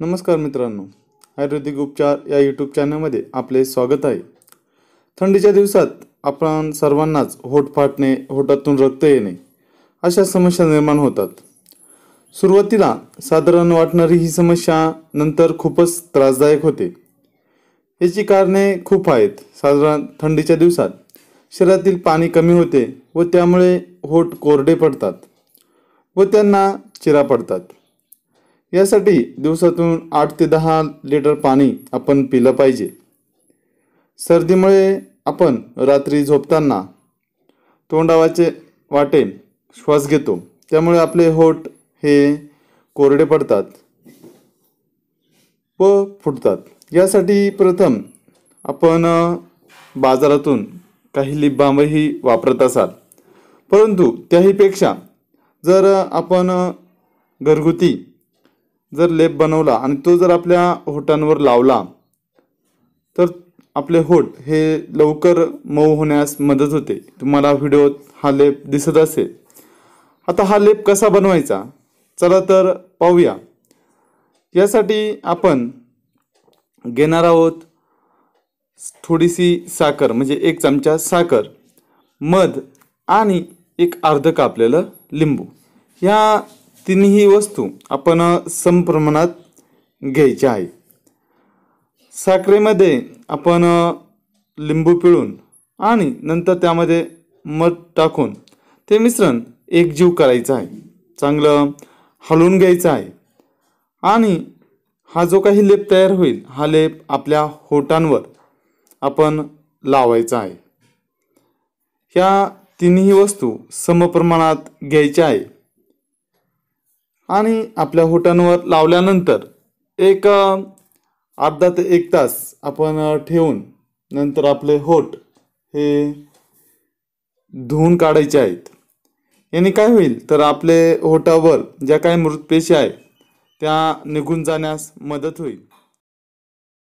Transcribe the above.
नमस्कार मित्रांनो आयुर्वेदिक उपचार या यूट्यूब चॅनलमध्ये आपले स्वागत आहे थंडीच्या दिवसात आपण सर्वांनाच होठ फाटणे होठातून रक्त येणे अशा समस्या निर्माण होतात सुरुवातीला साधारण वाटणारी ही समस्या नंतर खूपच त्रासदायक होते याची कारणे खूप आहेत साधारण थंडीच्या दिवसात शरीरातील पाणी कमी होते व त्यामुळे होठ कोरडे पडतात व त्यांना चिरा पडतात यासाठी दिवसातून आठ ते दहा लिटर पाणी आपण पिलं पाहिजे सर्दीमुळे आपण रात्री झोपताना तोंडावाचे वाटे श्वास घेतो त्यामुळे आपले होठ हे कोरडे पडतात व फुटतात यासाठी प्रथम आपण बाजारातून काही लिबांबही वापरत असाल परंतु त्याहीपेक्षा जर आपण घरगुती जर लेप बनवला आणि तो जर आपल्या होटांवर लावला तर आपले होठ हे लवकर मऊ होण्यास मदत होते तुम्हाला व्हिडिओत हा लेप दिसत असेल आता हा लेप कसा बनवायचा चला तर पाहूया यासाठी आपण घेणार आहोत थोडीशी साखर म्हणजे एक चमचा साखर मध आणि एक अर्ध कापलेलं लिंबू ह्या तिन्ही वस्तू आपण संप्रमाणात घ्यायच्या आहे साखरेमध्ये आपण लिंबू पिळून आणि नंतर त्यामध्ये मध टाकून ते मिश्रण एकजीव करायचं आहे चांगलं हलवून घ्यायचं आहे आणि हा जो काही लेप तयार होईल हा लेप आपल्या होटांवर आपण लावायचा आहे ह्या तिन्ही वस्तू समप्रमाणात घ्यायच्या आहे आणि आपल्या होटांवर लावल्यानंतर एक अर्धा ते एक तास आपण ठेवून नंतर आपले होट हे धुवून काढायचे आहेत याने काय होईल तर आपले होटावर ज्या काही मृतपेशी आहेत त्या निघून जाण्यास मदत होईल